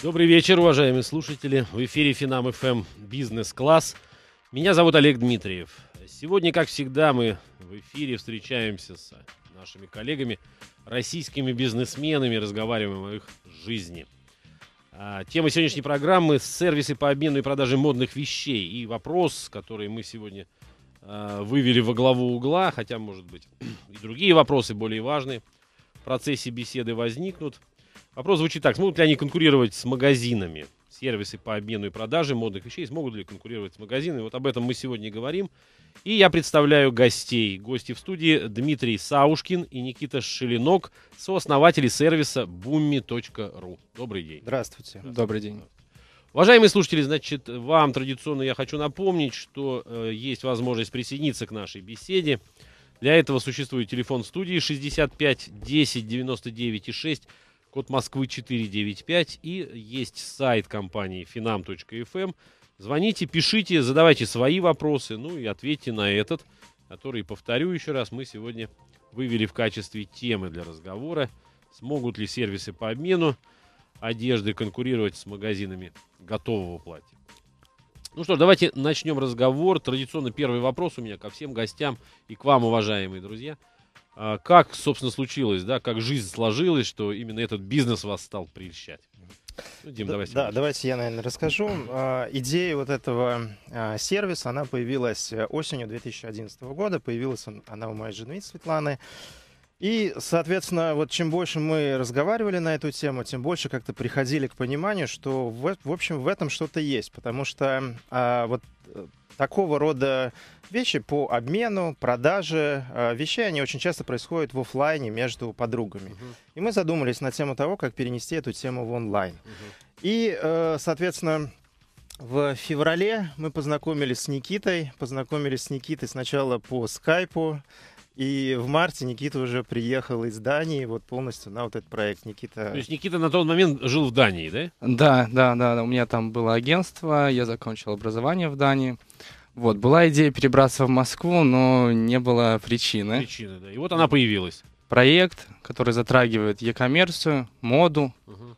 Добрый вечер, уважаемые слушатели. В эфире Финам ФМ Бизнес Класс. Меня зовут Олег Дмитриев. Сегодня, как всегда, мы в эфире встречаемся с нашими коллегами, российскими бизнесменами, разговариваем о их жизни. А, тема сегодняшней программы – сервисы по обмену и продаже модных вещей. И вопрос, который мы сегодня а, вывели во главу угла, хотя, может быть, и другие вопросы более важные в процессе беседы возникнут – Вопрос звучит так. Смогут ли они конкурировать с магазинами? Сервисы по обмену и продаже модных вещей смогут ли конкурировать с магазинами? Вот об этом мы сегодня и говорим. И я представляю гостей. Гости в студии Дмитрий Саушкин и Никита Шелинок, сооснователи сервиса bummi.ru. Добрый день. Здравствуйте. Добрый день. Уважаемые слушатели, значит, вам традиционно я хочу напомнить, что э, есть возможность присоединиться к нашей беседе. Для этого существует телефон студии 65 10 99 и 6 код Москвы 495, и есть сайт компании finam.fm. Эм. Звоните, пишите, задавайте свои вопросы, ну и ответьте на этот, который, повторю еще раз, мы сегодня вывели в качестве темы для разговора. Смогут ли сервисы по обмену одежды конкурировать с магазинами готового платья? Ну что ж, давайте начнем разговор. Традиционно первый вопрос у меня ко всем гостям и к вам, уважаемые друзья – а, как, собственно, случилось, да, как жизнь сложилась, что именно этот бизнес вас стал прельщать? Ну, Дим, да, давайте. Да, давайте я, наверное, расскажу. А, идея вот этого а, сервиса, она появилась э, осенью 2011 года. Появилась она у моей жены Светланы. И, соответственно, вот чем больше мы разговаривали на эту тему, тем больше как-то приходили к пониманию, что, в, в общем, в этом что-то есть. Потому что а, вот э, такого рода вещи по обмену, продаже а, вещей, они очень часто происходят в офлайне между подругами. Uh-huh. И мы задумались на тему того, как перенести эту тему в онлайн. Uh-huh. И, э, соответственно, в феврале мы познакомились с Никитой, познакомились с Никитой сначала по скайпу, и в марте Никита уже приехал из Дании вот полностью на вот этот проект. Никита... То есть Никита на тот момент жил в Дании, да? Да, да, да. У меня там было агентство, я закончил образование в Дании. Вот, была идея перебраться в Москву, но не было причины. Причины, да. И вот она появилась. Проект, который затрагивает e-коммерцию, моду, угу.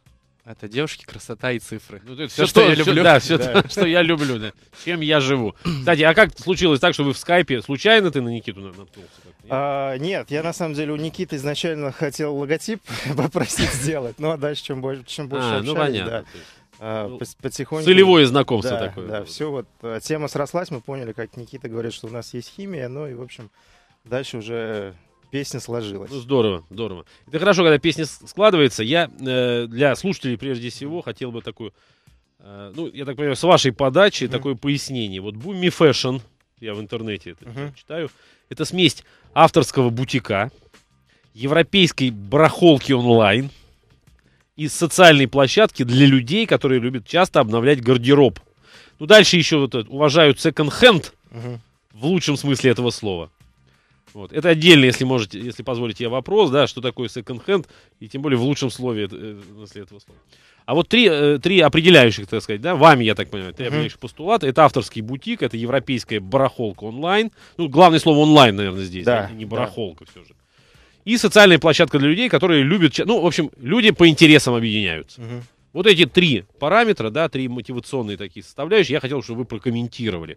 Это девушки, красота и цифры. Ну, это все, все, что, я люблю. да, все, что я люблю, да. Чем я живу. Кстати, а как случилось так, что вы в скайпе? Случайно ты на Никиту наткнулся? А, нет? я на самом деле у Никиты изначально хотел логотип попросить сделать, ну а дальше чем больше, чем больше а, ну, общались, ну, понятно. Да. А, ну, потихоньку... Целевое знакомство такое. Да, все вот, тема срослась, мы поняли, как Никита говорит, что у нас есть химия, ну и, в общем, дальше уже песня сложилась. Ну, здорово, здорово. Это хорошо, когда песня складывается. Я э, для слушателей прежде всего хотел бы такую, э, ну, я так понимаю, с вашей подачи mm такое пояснение. Вот Буми Фэшн, я в интернете это mm-hmm. читаю, это смесь авторского бутика, европейской барахолки онлайн и социальной площадки для людей, которые любят часто обновлять гардероб. Ну, дальше еще вот это, уважают секонд-хенд, угу. в лучшем смысле этого слова. Вот. Это отдельно, если можете, если позволите, я вопрос, да, что такое секонд-хенд, и тем более в лучшем слове после э, этого слова. А вот три, э, три определяющих, так сказать, да, вами, я так понимаю, три mm определяющих постулата. Это авторский бутик, это европейская барахолка онлайн. Ну, главное слово онлайн, наверное, здесь, да, не барахолка да. все же. И социальная площадка для людей, которые любят... Ну, в общем, люди по интересам объединяются. mm Вот эти три параметра, да, три мотивационные такие составляющие, я хотел, чтобы вы прокомментировали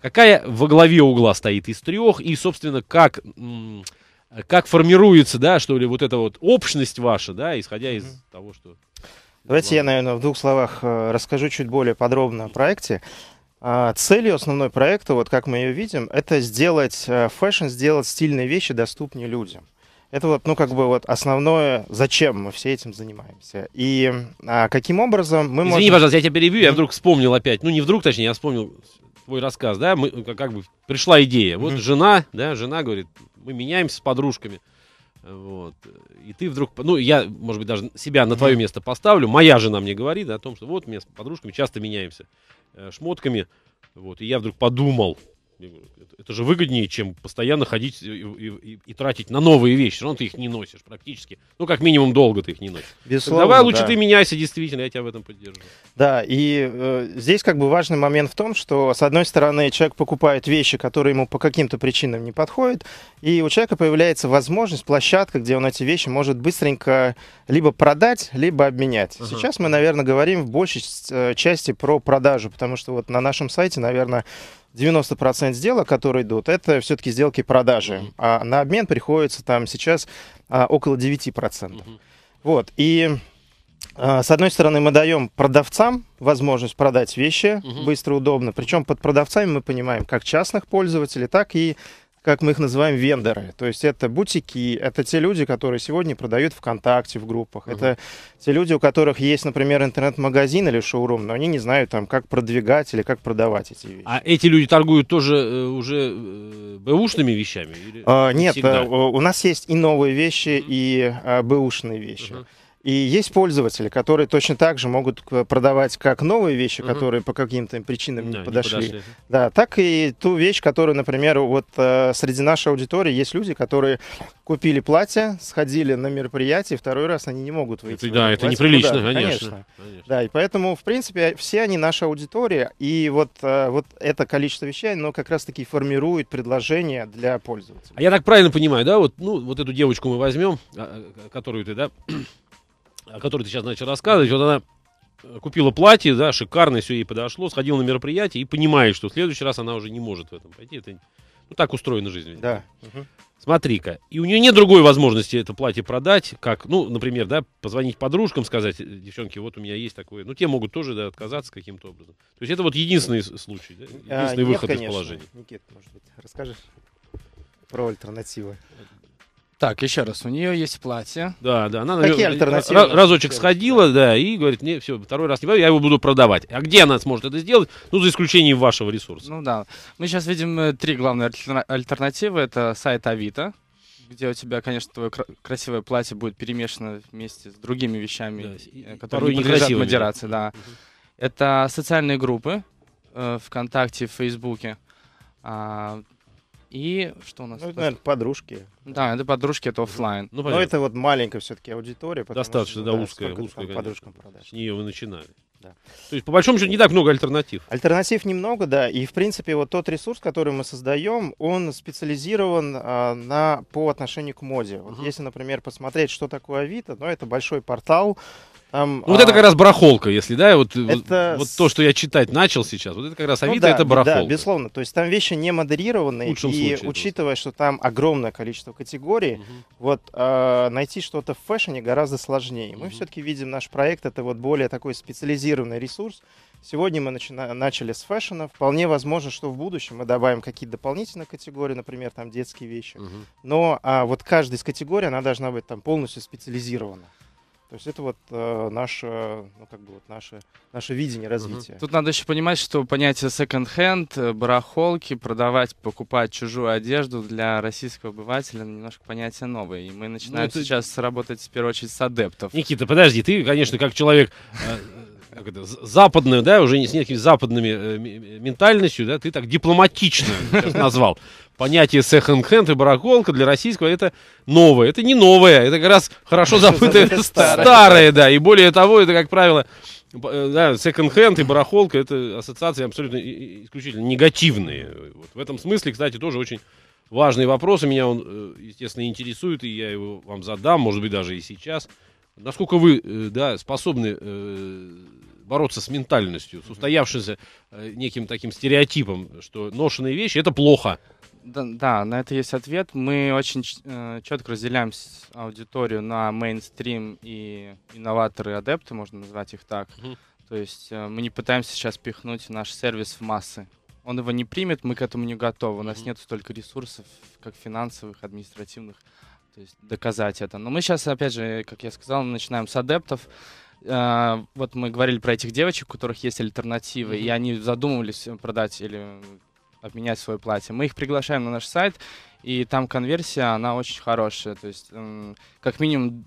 какая во главе угла стоит из трех, и, собственно, как, как формируется, да, что ли, вот эта вот общность ваша, да, исходя из mm-hmm. того, что... Давайте я, наверное, в двух словах э, расскажу чуть более подробно о проекте. А, целью основной проекта, вот как мы ее видим, это сделать э, фэшн, сделать стильные вещи доступнее людям. Это вот, ну, как бы вот основное, зачем мы все этим занимаемся. И а, каким образом мы Извини, можем... пожалуйста, я тебя перебью, я вдруг вспомнил опять. Ну, не вдруг, точнее, я вспомнил твой рассказ, да, мы, как бы пришла идея. Mm-hmm. Вот жена, да, жена говорит, мы меняемся с подружками. Вот. И ты вдруг, ну, я, может быть, даже себя на твое место поставлю. Моя жена мне говорит о том, что вот мы с подружками часто меняемся э, шмотками. Вот. И я вдруг подумал, это же выгоднее, чем постоянно ходить и, и, и тратить на новые вещи. Все ну, равно ты их не носишь практически. Ну, как минимум, долго ты их не носишь. Безусловно, давай лучше да. ты меняйся, действительно, я тебя в этом поддержу. Да, и э, здесь как бы важный момент в том, что, с одной стороны, человек покупает вещи, которые ему по каким-то причинам не подходят, и у человека появляется возможность, площадка, где он эти вещи может быстренько либо продать, либо обменять. Ага. Сейчас мы, наверное, говорим в большей э, части про продажу, потому что вот на нашем сайте, наверное, 90% сделок, которые идут, это все-таки сделки продажи. А на обмен приходится там сейчас а, около 9%. mm Вот. И а, с одной стороны, мы даем продавцам возможность продать вещи угу. быстро, удобно. Причем под продавцами мы понимаем как частных пользователей, так и как мы их называем, вендоры. То есть это бутики, это те люди, которые сегодня продают ВКонтакте в группах. Uh-huh. Это те люди, у которых есть, например, интернет-магазин или шоурум, но они не знают, там, как продвигать или как продавать эти вещи. А эти люди торгуют тоже э, уже э, бэушными вещами? Или... Uh, нет, Uh, у нас есть и новые вещи, uh-huh. и э, бэушные вещи. Uh-huh. И есть пользователи, которые точно так же могут продавать как новые вещи, угу. которые по каким-то причинам да, не, подошли, не подошли, да, так и ту вещь, которую, например, вот э, среди нашей аудитории есть люди, которые купили платье, сходили на мероприятие, второй раз они не могут выйти. Это, да, это платье. неприлично, ну, да, конечно, конечно. Да, и поэтому, в принципе, все они наша аудитория, и вот, э, вот это количество вещей, оно как раз-таки формирует предложение для пользователей. А я так правильно понимаю, да, вот, ну, вот эту девочку мы возьмем, а, а, которую ты, да, о которой ты сейчас начал рассказывать, вот она купила платье, да, шикарное, все ей подошло, сходила на мероприятие и понимает, что в следующий раз она уже не может в этом пойти. Это, ну, так устроена жизнь. Да. Угу. Смотри-ка, и у нее нет другой возможности это платье продать, как, ну, например, да, позвонить подружкам, сказать, девчонки, вот у меня есть такое. Ну, те могут тоже, да, отказаться каким-то образом. То есть это вот единственный случай, да, а, единственный а, выход конечно. из положения. Никит, может быть, расскажешь про альтернативы? Так, еще раз, у нее есть платье. Да, да, она Какие альтернативы? разочек сходила, да, и говорит, не, все, второй раз не я его буду продавать. А где она сможет это сделать? Ну, за исключением вашего ресурса. Ну да, мы сейчас видим э, три главные альтернативы. Это сайт Авито, где у тебя, конечно, твое красивое платье будет перемешано вместе с другими вещами, да, э, которые не подлежат модерации. Да. Угу. Это социальные группы э, ВКонтакте, в Фейсбуке. А, и что у нас? Ну, это, наверное, подружки. Да, это подружки, это офлайн. Ну, Но ну, это вот маленькая все-таки аудитория. Достаточно, что, ну, да, узкая. узкая подружкам продаж. С нее вы начинали. Да. То есть, по большому счету, не так много альтернатив. Альтернатив немного, да. И, в принципе, вот тот ресурс, который мы создаем, он специализирован а, на, по отношению к моде. Вот uh-huh. если, например, посмотреть, что такое Авито, ну, это большой портал, там, ну, а... вот это а, как раз барахолка, если, да, вот, это... вот, то, что я читать начал сейчас, вот это как раз ну Авито, ну, да, это барахолка. Да, безусловно, то есть там вещи не модерированные, и случае, учитывая, что там огромное количество категорий, угу. вот э, найти что-то в фэшне гораздо сложнее. Угу. Мы все-таки видим наш проект, это вот более такой специализированный ресурс. Сегодня мы начина- начали с фэшена, вполне возможно, что в будущем мы добавим какие-то дополнительные категории, например, там детские вещи, угу. но а, вот каждая из категорий, она должна быть там полностью специализирована. То есть это вот э, наше, ну, как бы вот наше, наше видение развития. Тут надо еще понимать, что понятие секонд-хенд, э, барахолки, продавать, покупать чужую одежду для российского обывателя немножко понятие новое. И мы ну, начинаем ну, это... сейчас работать в первую очередь с адептов. Никита, подожди, ты, конечно, как человек э, как это, западную, да, уже не с некими западными э, ментальностью, да, ты так дипломатично назвал. Понятие секонд-хенд и барахолка для российского это новое. Это не новое, это как раз хорошо забытое старое, да. И более того, это, как правило, э, да, секонд-хенд и барахолка это ассоциации абсолютно исключительно негативные. Вот в этом смысле, кстати, тоже очень важный вопрос. И меня он, э, естественно, интересует, и я его вам задам, может быть, даже и сейчас насколько вы э, да, способны э, бороться с ментальностью, с устоявшимся э, неким таким стереотипом, что ношенные вещи это плохо. Да, да, на это есть ответ. Мы очень четко разделяем аудиторию на мейнстрим и инноваторы, адепты, можно назвать их так. Угу. То есть мы не пытаемся сейчас пихнуть наш сервис в массы. Он его не примет, мы к этому не готовы. У нас угу. нет столько ресурсов, как финансовых, административных, то есть доказать это. Но мы сейчас, опять же, как я сказал, начинаем с адептов. Э, вот мы говорили про этих девочек, у которых есть альтернативы, mm-hmm. и они задумывались продать или обменять свое платье. Мы их приглашаем на наш сайт, и там конверсия, она очень хорошая. То есть, как минимум,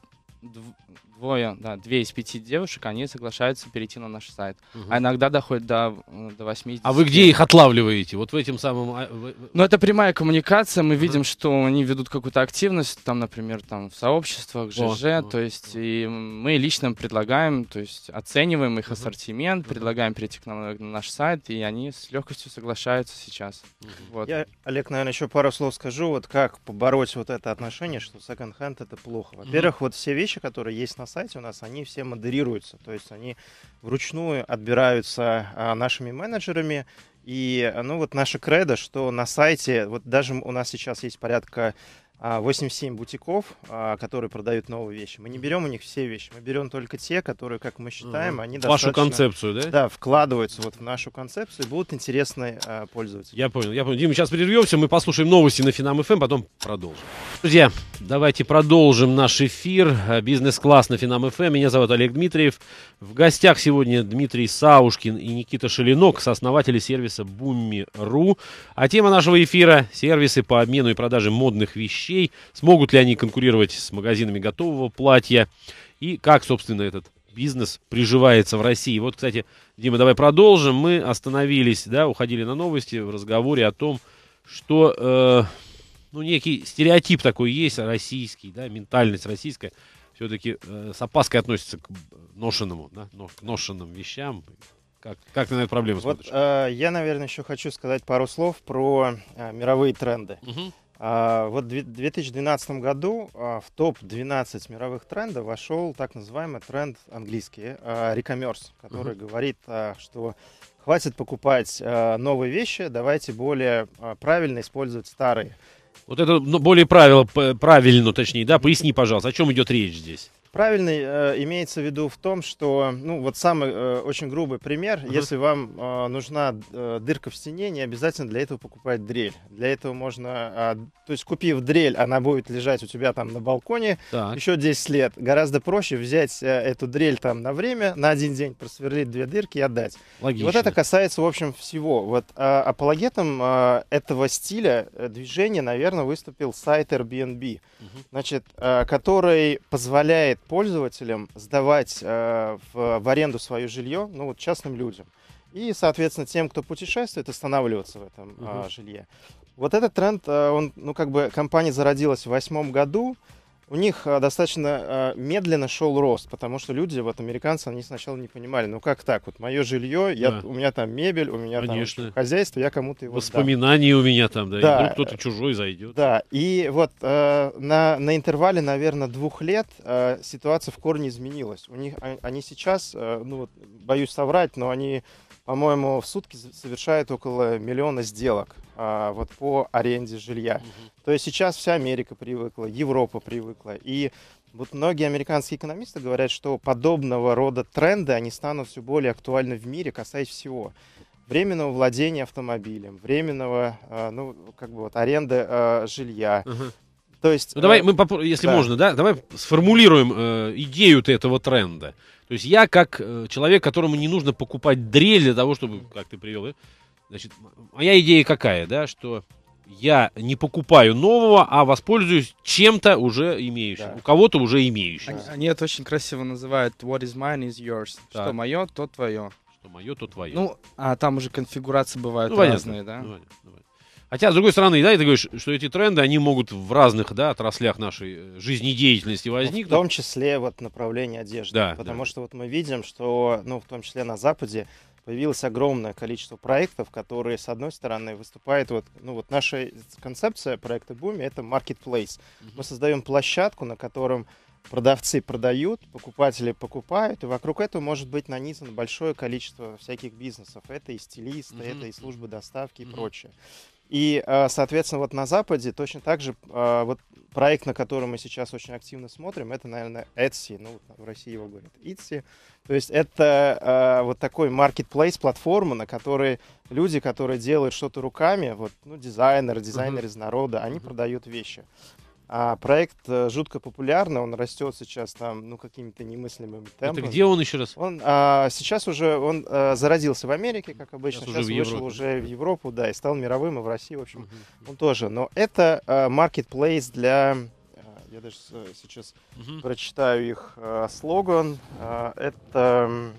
двое, да, две из пяти девушек, они соглашаются перейти на наш сайт. Угу. А иногда доходит до, до 80. А вы где их отлавливаете? Вот в этом самом... А, ну, это прямая коммуникация. Мы угу. видим, что они ведут какую-то активность, там, например, там, в сообществах, ЖЖ. Вот, то есть, вот. и мы лично предлагаем, то есть, оцениваем их угу. ассортимент, угу. предлагаем перейти к нам на наш сайт, и они с легкостью соглашаются сейчас. Угу. Вот. Я, Олег, наверное, еще пару слов скажу, вот как побороть вот это отношение, что секонд-хенд — это плохо. Во-первых, угу. вот все вещи, которые есть на сайте у нас, они все модерируются, то есть они вручную отбираются а, нашими менеджерами, и, ну, вот наша кредо, что на сайте, вот даже у нас сейчас есть порядка 87 а, бутиков, а, которые продают новые вещи. Мы не берем у них все вещи, мы берем только те, которые, как мы считаем, угу. они в вашу концепцию, да? Да, вкладываются вот в нашу концепцию и будут интересны а, пользователям. Я понял, я понял. Дима, сейчас прервемся, мы послушаем новости на Финам ФМ, эм, потом продолжим. Друзья, давайте продолжим наш эфир. А, Бизнес-класс на Финам ФМ. Эм. Меня зовут Олег Дмитриев. В гостях сегодня Дмитрий Саушкин и Никита Шелинок, сооснователи сервиса Бумми.ру. А тема нашего эфира – сервисы по обмену и продаже модных вещей вещей, смогут ли они конкурировать с магазинами готового платья и как, собственно, этот бизнес приживается в России. Вот, кстати, Дима, давай продолжим. Мы остановились, да, уходили на новости в разговоре о том, что, э, ну, некий стереотип такой есть российский, да, ментальность российская все-таки э, с опаской относится к э, ношенному, да, но, к ношенным вещам. Как, как ты на эту проблему вот, Э, я, наверное, еще хочу сказать пару слов про э, мировые тренды. Угу. А, вот в 2012 году а, в топ-12 мировых трендов вошел так называемый тренд английский, а, рекомерс, который угу. говорит, что хватит покупать новые вещи, давайте более правильно использовать старые. Вот это ну, более правило, правильно, точнее, да, поясни, пожалуйста, о чем идет речь здесь? Правильный э, имеется в виду в том, что, ну, вот самый э, очень грубый пример, uh-huh. если вам э, нужна э, дырка в стене, не обязательно для этого покупать дрель. Для этого можно, э, то есть купив дрель, она будет лежать у тебя там на балконе так. еще 10 лет. Гораздо проще взять э, эту дрель там на время, на один день просверлить две дырки и отдать. Логично. вот это касается, в общем, всего. Вот э, апологетом э, этого стиля э, движения, наверное, выступил сайт Airbnb, uh-huh. значит, э, который позволяет пользователям сдавать э, в, в аренду свое жилье, ну вот частным людям. И, соответственно, тем, кто путешествует, останавливаться в этом угу. э, жилье. Вот этот тренд, э, он, ну как бы компания зародилась в восьмом году, у них а, достаточно а, медленно шел рост, потому что люди, вот американцы, они сначала не понимали, ну как так, вот мое жилье, я, да. у меня там мебель, у меня Конечно. там хозяйство, я кому-то его Воспоминания дам. у меня там, да, да. и вдруг кто-то чужой зайдет. Да, и вот э, на, на интервале, наверное, двух лет э, ситуация в корне изменилась. У них, они сейчас, э, ну вот, боюсь соврать, но они, по-моему, в сутки совершают около миллиона сделок а, вот по аренде жилья. Угу. То есть сейчас вся Америка привыкла, Европа привыкла. И вот многие американские экономисты говорят, что подобного рода тренды, они станут все более актуальны в мире, касаясь всего. Временного владения автомобилем, временного, э, ну, как бы вот, аренды э, жилья. Угу. То есть, ну, давай э, мы, попро- если да. можно, да, давай сформулируем э, идею этого тренда. То есть я как э, человек, которому не нужно покупать дрель для того, чтобы, как ты привел, э, Значит, моя идея какая, да, что я не покупаю нового, а воспользуюсь чем-то уже имеющим. Да. У кого-то уже имеющим. Они, они это очень красиво называют what is mine is yours. Так. Что мое, то твое. Что мое, то твое. Ну, а там уже конфигурации бывают ну, понятно, да? Ну, ну, понятно, Хотя, с другой стороны, да, ты говоришь, что эти тренды, они могут в разных, да, отраслях нашей э, жизнедеятельности возникнуть. В том числе вот направление одежды. Да, потому да. что вот мы видим, что, ну, в том числе на Западе, появилось огромное количество проектов, которые, с одной стороны, выступают... Вот, ну, вот наша концепция проекта Буми — это marketplace. Мы создаем площадку, на котором продавцы продают, покупатели покупают, и вокруг этого может быть нанизано большое количество всяких бизнесов. Это и стилисты, mm-hmm. это и службы доставки mm-hmm. и прочее. И, э, соответственно, вот на Западе точно так же э, вот проект, на который мы сейчас очень активно смотрим, это, наверное, Etsy. Ну, в России его говорят Etsy. То есть это э, вот такой marketplace, платформа, на которой люди, которые делают что-то руками, вот, ну, дизайнеры, дизайнеры uh-huh. из народа, они uh-huh. продают вещи. А проект э, жутко популярный, он растет сейчас там, ну, какими-то немыслимыми темпами. Это где он еще раз? Он а, сейчас уже, он а, зародился в Америке, как обычно, сейчас, сейчас уже вышел Европу. уже в Европу, да, и стал мировым, и в России, в общем, uh-huh. он тоже. Но это а, marketplace для, я даже сейчас uh-huh. прочитаю их а, слоган, а, это...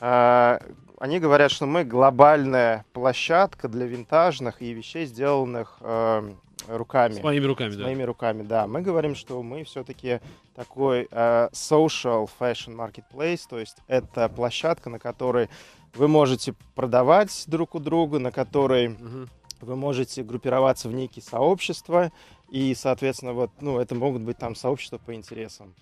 А, они говорят, что мы глобальная площадка для винтажных и вещей, сделанных э, руками. С моими руками, с да. С моими руками, да. Мы говорим, что мы все-таки такой э, social fashion marketplace, то есть это площадка, на которой вы можете продавать друг у друга, на которой угу. вы можете группироваться в некие сообщества, и, соответственно, вот, ну, это могут быть там сообщества по интересам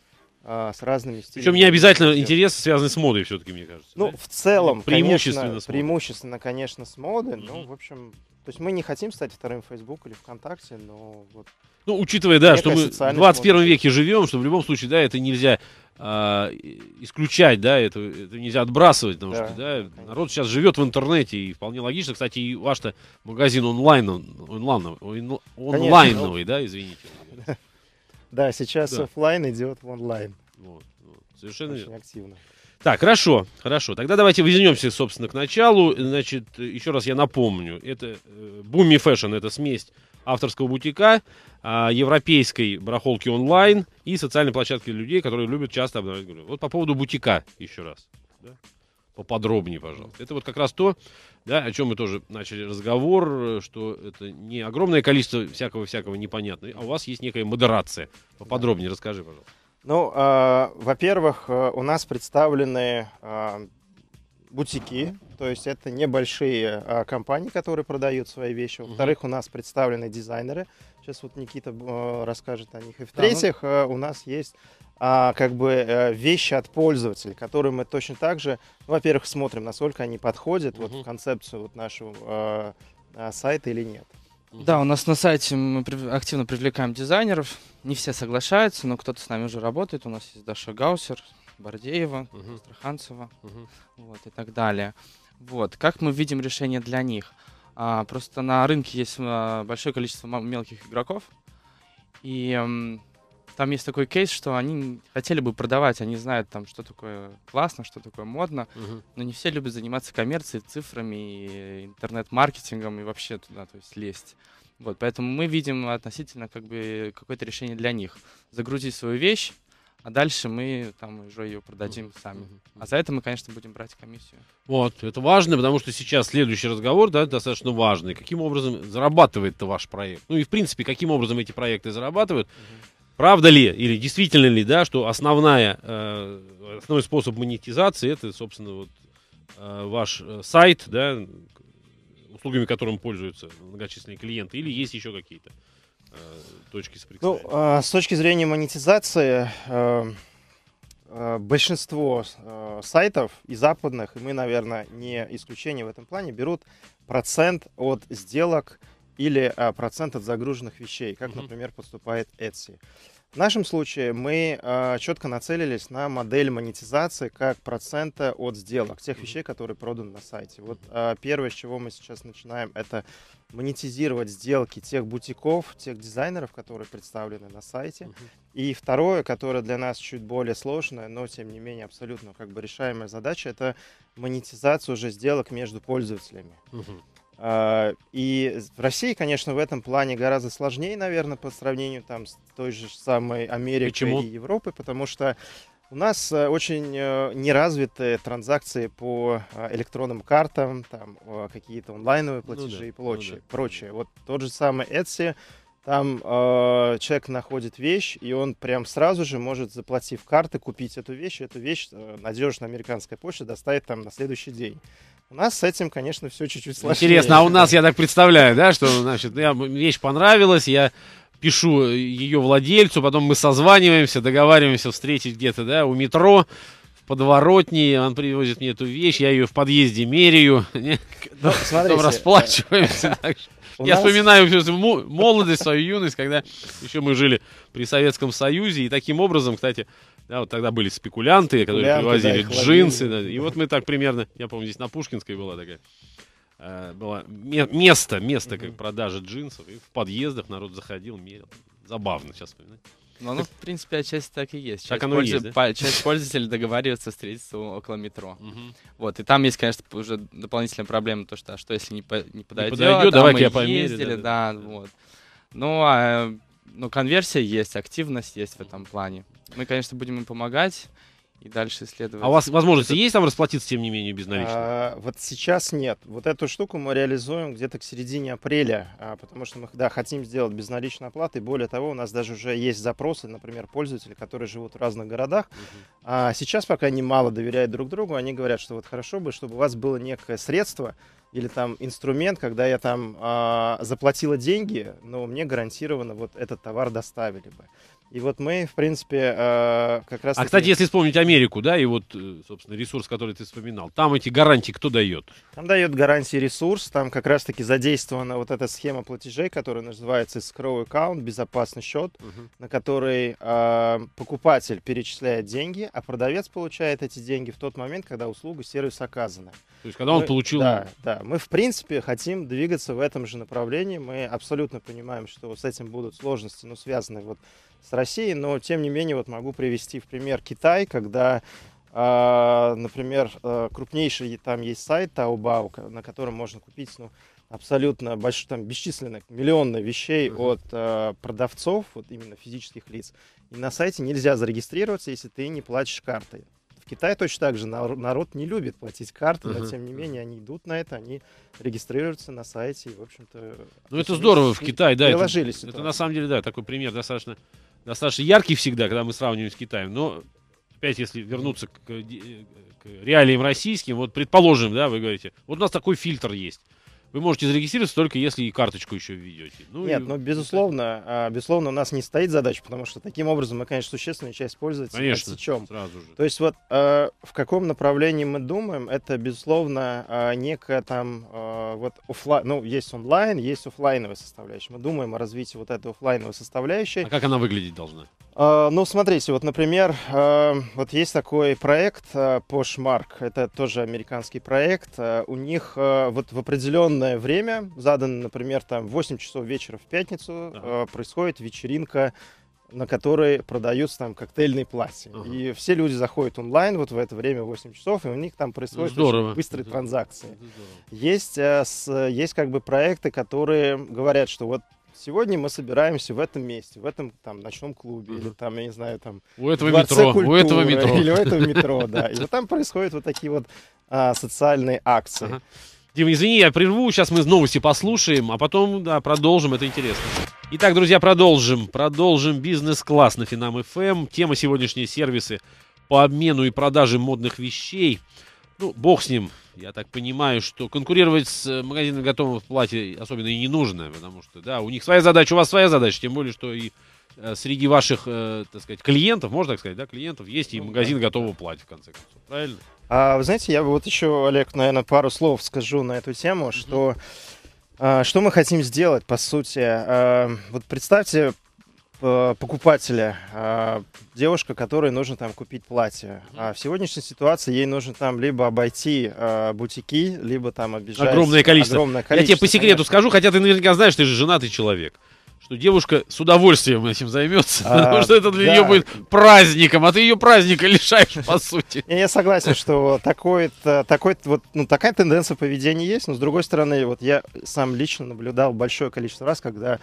э, с разными стилями. Причем не обязательно интересы связаны с модой все-таки, мне кажется. Ну, да? в целом, преимущественно, конечно, с модой. преимущественно, конечно, с модой. Mm-hmm. Ну, в общем, то есть мы не хотим стать вторым Facebook или ВКонтакте, но вот... Ну, учитывая, да, что мы в 21 можно... веке живем, что в любом случае, да, это нельзя э, исключать, да, это, это нельзя отбрасывать, потому да, что, да, конечно. народ сейчас живет в интернете, и вполне логично, кстати, и ваш-то магазин онлайн, онлайн, онлайн онлайновый, да, извините. Да, сейчас офлайн идет в онлайн. Вот, вот. Совершенно Очень активно. Так, хорошо, хорошо. Тогда давайте вернемся, собственно, к началу. Значит, еще раз я напомню. Это э, Буми Fashion, это смесь авторского бутика, а, европейской барахолки онлайн и социальной площадки для людей, которые любят часто обновлять. Вот по поводу бутика еще раз. Да? поподробнее, пожалуйста. Это вот как раз то, да, о чем мы тоже начали разговор, что это не огромное количество всякого-всякого непонятного, а у вас есть некая модерация. Поподробнее расскажи, пожалуйста. Ну, а, э, во-первых, у нас представлены э, бутики, то есть это небольшие э, компании, которые продают свои вещи. Во-вторых, у нас представлены дизайнеры. Сейчас вот Никита э, расскажет о них. И в-третьих, ну э, у нас есть а, как бы э, вещи от пользователей, которые мы точно так же, ну, во-первых, смотрим, насколько они подходят угу. вот в концепцию вот нашего э, сайта или нет. Да, у нас на сайте мы активно привлекаем дизайнеров. Не все соглашаются, но кто-то с нами уже работает. У нас есть Даша Гаусер, Бордеева, uh-huh. Страханцева uh-huh. вот, и так далее. Вот. Как мы видим решение для них? А, просто на рынке есть а, большое количество мелких игроков, и там есть такой кейс, что они хотели бы продавать, они знают там, что такое классно, что такое модно, угу. но не все любят заниматься коммерцией, цифрами, и интернет-маркетингом и вообще туда, то есть лезть. Вот, поэтому мы видим относительно как бы какое-то решение для них. загрузить свою вещь, а дальше мы там уже ее продадим mm-hmm. сами. А за это мы, конечно, будем брать комиссию. Вот, это важно, потому что сейчас следующий разговор, да, достаточно важный. Каким образом зарабатывает ваш проект? Ну и, в принципе, каким образом эти проекты зарабатывают? Mm-hmm. Правда ли или действительно ли, да, что основная, э, основной способ монетизации это, собственно, вот э, ваш э, сайт, да, услугами которым пользуются многочисленные клиенты, или есть еще какие-то э, точки соприкосновения? Ну, э, с точки зрения монетизации, э, э, большинство э, сайтов и западных, и мы, наверное, не исключение в этом плане, берут процент от сделок, э, или а, от загруженных вещей, как, например, поступает Etsy. В нашем случае мы а, четко нацелились на модель монетизации как процента от сделок, тех вещей, которые проданы на сайте. Вот а, первое, с чего мы сейчас начинаем, это монетизировать сделки тех бутиков, тех дизайнеров, которые представлены на сайте. И второе, которое для нас чуть более сложное, но тем не менее абсолютно как бы решаемая задача, это монетизация уже сделок между пользователями. Uh-huh. А, и в России, конечно, в этом плане гораздо сложнее, наверное, по сравнению там, с той же самой Америкой Почему? и Европой, потому что у нас э, очень э, неразвиты транзакции по э, электронным картам, там какие-то онлайновые ну платежи ну, да, и ну прочее, ну, да. прочее. Вот тот же самый Etsy, там э, человек находит вещь, и он прям сразу же может, заплатив карты, купить эту вещь. Эту вещь надежно надежная американская почта доставит там на следующий день. У нас с этим, конечно, все чуть-чуть сложнее. Интересно, а у нас, я так представляю, да, что, значит, я, вещь понравилась, я пишу ее владельцу, потом мы созваниваемся, договариваемся встретить где-то, да, у метро, в подворотне, он привозит мне эту вещь, я ее в подъезде меряю, ну, потом расплачиваемся. У я нас... вспоминаю всю молодость, свою юность, когда еще мы жили при Советском Союзе. И таким образом, кстати, да, вот тогда были спекулянты, спекулянты которые привозили да, джинсы. Да, и вот мы так примерно, я помню, здесь на Пушкинской была такая э, было место, место как продажи джинсов. И в подъездах народ заходил, мерил. Забавно сейчас вспоминать. Ну, оно, в принципе, отчасти так и есть. Часть, так оно польз... есть, да? по... часть пользователей договаривается встретиться около метро. Угу. Вот, и там есть, конечно, уже дополнительная проблема, то что, а что если не, по... не подойдет, не подойдет а давай я померю. Да, да, да, вот. Ну, а ну, конверсия есть, активность есть в этом плане. Мы, конечно, будем им помогать, и дальше исследовать. А у вас возможности это... есть там расплатиться, тем не менее, безналично? А, вот сейчас нет. Вот эту штуку мы реализуем где-то к середине апреля, а, потому что мы, да, хотим сделать безналичную оплату. И более того, у нас даже уже есть запросы, например, пользователи, которые живут в разных городах. Угу. А, сейчас пока они мало доверяют друг другу. Они говорят, что вот хорошо бы, чтобы у вас было некое средство, или там инструмент, когда я там э, заплатила деньги, но мне гарантированно вот этот товар доставили бы. И вот мы, в принципе, э, как раз... А, кстати, если вспомнить Америку, да, и вот, э, собственно, ресурс, который ты вспоминал, там эти гарантии кто дает? Там дает гарантии ресурс, там как раз-таки задействована вот эта схема платежей, которая называется escrow аккаунт, безопасный счет, uh на который э, покупатель перечисляет деньги, а продавец получает эти деньги в тот момент, когда услуга, сервис оказаны. То есть, когда мы, он получил... Да, да. Мы, в принципе, хотим двигаться в этом же направлении. Мы абсолютно понимаем, что с этим будут сложности, но связаны вот с Россией, но тем не менее вот могу привести в пример Китай, когда а, например, э, крупнейший там есть сайт Таобао, на котором можно купить ну, абсолютно большое там бесчисленное, миллионы вещей uh-huh. от э, продавцов, вот именно физических лиц. И на сайте нельзя зарегистрироваться, если ты не платишь картой. В Китае точно так же народ не любит платить карты, uh-huh. но тем не менее они идут на это, они регистрируются на сайте и, в общем-то... Ну это здорово в Китае, да. Это, это на самом деле, да, такой пример достаточно достаточно яркий всегда, когда мы сравниваем с Китаем, но опять, если вернуться к, э, э, к реалиям российским, вот предположим, да, вы говорите, вот у нас такой фильтр есть. Вы можете зарегистрироваться только если и карточку еще введете. Ну, Нет, и... ну, безусловно, а, безусловно, у нас не стоит задача, потому что таким образом мы, конечно, существенную часть пользователей конечно, отсечем. сразу же. То есть вот а, в каком направлении мы думаем, это, безусловно, а, некая там вот офлайн, ну, есть онлайн, есть офлайновая составляющая. Мы думаем о развитии вот этой офлайновой составляющей. А как она выглядеть должна? А, ну, смотрите, вот, например, а, вот есть такой проект а, Poshmark, это тоже американский проект. У них вот в определенное время, задано, например, там 8 часов вечера в пятницу, ага. происходит вечеринка, на которой продаются там коктейльные платья. Ага. И все люди заходят онлайн вот в это время 8 часов, и у них там происходят очень быстрые это, транзакции. Это Есть, есть как бы проекты, которые говорят, что вот Сегодня мы собираемся в этом месте, в этом там ночном клубе, или там, я не знаю, там... У этого метро, культуры, у этого метро. Или у этого метро, да. И вот там происходят вот такие вот а, социальные акции. Ага. Дима, извини, я прерву, сейчас мы новости послушаем, а потом, да, продолжим, это интересно. Итак, друзья, продолжим. Продолжим бизнес-класс на Финам ФМ. Эм. Тема сегодняшней сервисы по обмену и продаже модных вещей. Ну, бог с ним. Я так понимаю, что конкурировать с э, магазином готового платья особенно и не нужно, потому что, да, у них своя задача, у вас своя задача, тем более, что и э, среди ваших, э, так сказать, клиентов, можно так сказать, да, клиентов есть и ну, магазин да, готового да. платья, в конце концов, правильно? А, вы знаете, я вот еще, Олег, наверное, пару слов скажу на эту тему, mm-hmm. что... А, что мы хотим сделать, по сути? А, вот представьте Э, покупателя, э, девушка, которой нужно там купить платье. А в сегодняшней ситуации ей нужно там либо обойти э, бутики, либо там обижать. Огромное количество. Огромное количество Я тебе по секрету конечно. скажу, хотя ты наверняка знаешь, ты же женатый человек что девушка с удовольствием этим займется, а, потому что это для да. нее будет праздником, а ты ее праздника лишаешь, по сути. Я, я согласен, что такой, такой, вот, ну, такая тенденция поведения есть, но, с другой стороны, вот я сам лично наблюдал большое количество раз, когда